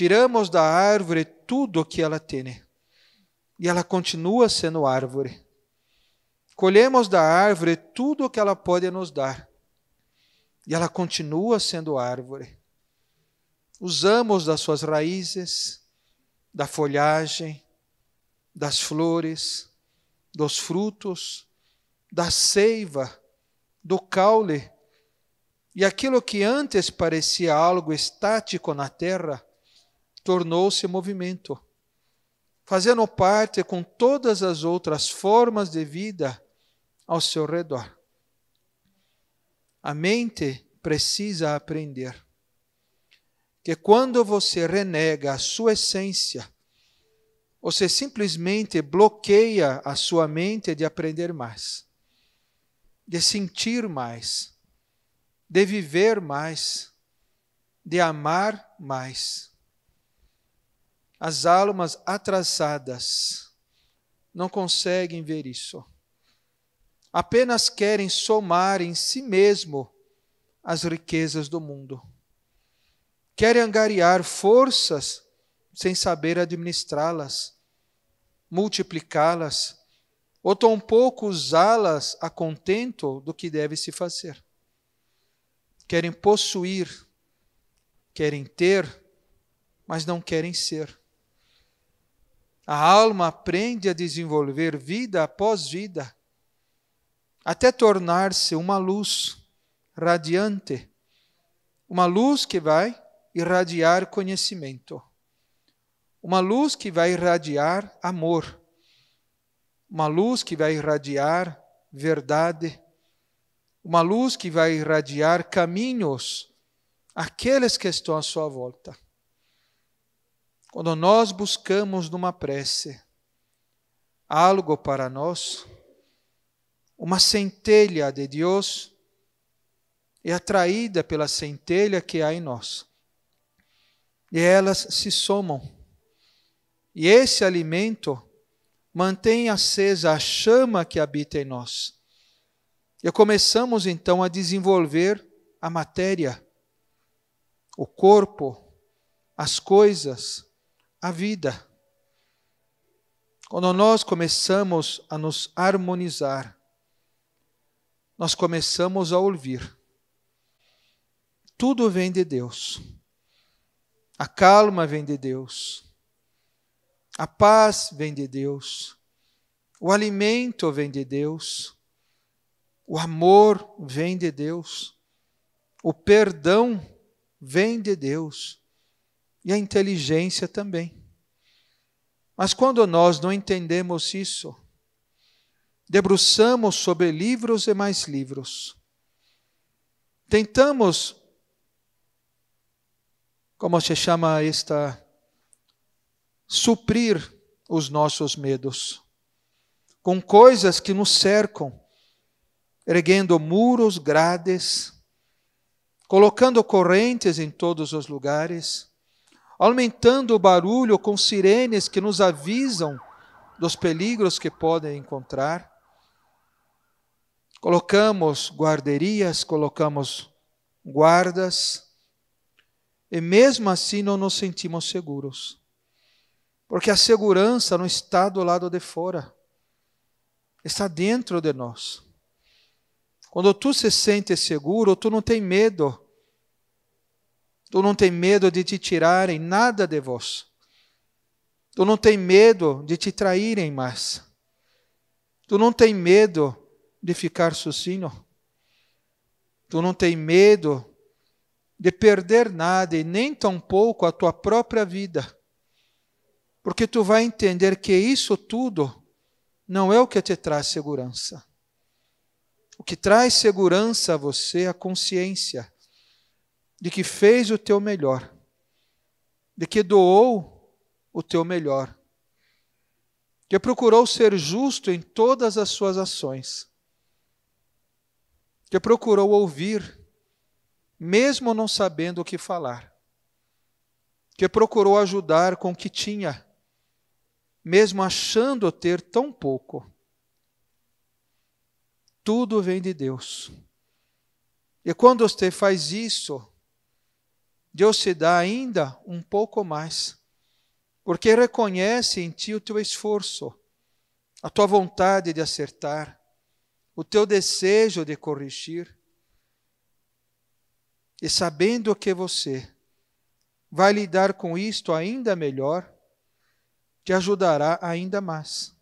Tiramos da árvore tudo o que ela tem, e ela continua sendo árvore. Colhemos da árvore tudo o que ela pode nos dar, e ela continua sendo árvore. Usamos das suas raízes, da folhagem, das flores, dos frutos, da seiva, do caule, e aquilo que antes parecia algo estático na terra tornou-se movimento, fazendo parte com todas as outras formas de vida ao seu redor. A mente precisa aprender que quando você renega a sua essência, você simplesmente bloqueia a sua mente de aprender mais, de sentir mais, de viver mais, de amar mais. As almas atrasadas não conseguem ver isso. Apenas querem somar em si mesmo as riquezas do mundo. Querem angariar forças sem saber administrá-las, multiplicá-las, ou tampouco usá-las a contento do que deve se fazer. Querem possuir, querem ter, mas não querem ser. A alma aprende a desenvolver vida após vida, até tornar-se uma luz radiante, uma luz que vai irradiar conhecimento, uma luz que vai irradiar amor, uma luz que vai irradiar verdade, uma luz que vai irradiar caminhos, aqueles que estão à sua volta. Quando nós buscamos numa prece algo para nós, uma centelha de Deus é atraída pela centelha que há em nós. E elas se somam. E esse alimento mantém acesa a chama que habita em nós. E começamos então a desenvolver a matéria, o corpo, as coisas, a vida. Quando nós começamos a nos harmonizar, nós começamos a ouvir. Tudo vem de Deus. A calma vem de Deus. A paz vem de Deus. O alimento vem de Deus. O amor vem de Deus. O perdão vem de Deus e a inteligência também. Mas quando nós não entendemos isso, debruçamos sobre livros e mais livros, tentamos, como se chama esta, suprir os nossos medos com coisas que nos cercam, erguendo muros, grades, colocando correntes em todos os lugares aumentando o barulho com sirenes que nos avisam dos perigos que podem encontrar. Colocamos guarderias, colocamos guardas, e mesmo assim não nos sentimos seguros. Porque a segurança não está do lado de fora, está dentro de nós. Quando tu se sente seguro, tu não tem medo Tu não tem medo de te tirarem nada de vós. Tu não tem medo de te traírem mais. Tu não tem medo de ficar sozinho. Tu não tem medo de perder nada e nem tampouco a tua própria vida. Porque tu vai entender que isso tudo não é o que te traz segurança. O que traz segurança a você é a consciência de que fez o teu melhor, de que doou o teu melhor, que procurou ser justo em todas as suas ações, que procurou ouvir, mesmo não sabendo o que falar, que procurou ajudar com o que tinha, mesmo achando ter tão pouco. Tudo vem de Deus. E quando você faz isso, Deus te dá ainda um pouco mais, porque reconhece em ti o teu esforço, a tua vontade de acertar, o teu desejo de corrigir. E sabendo que você vai lidar com isto ainda melhor, te ajudará ainda mais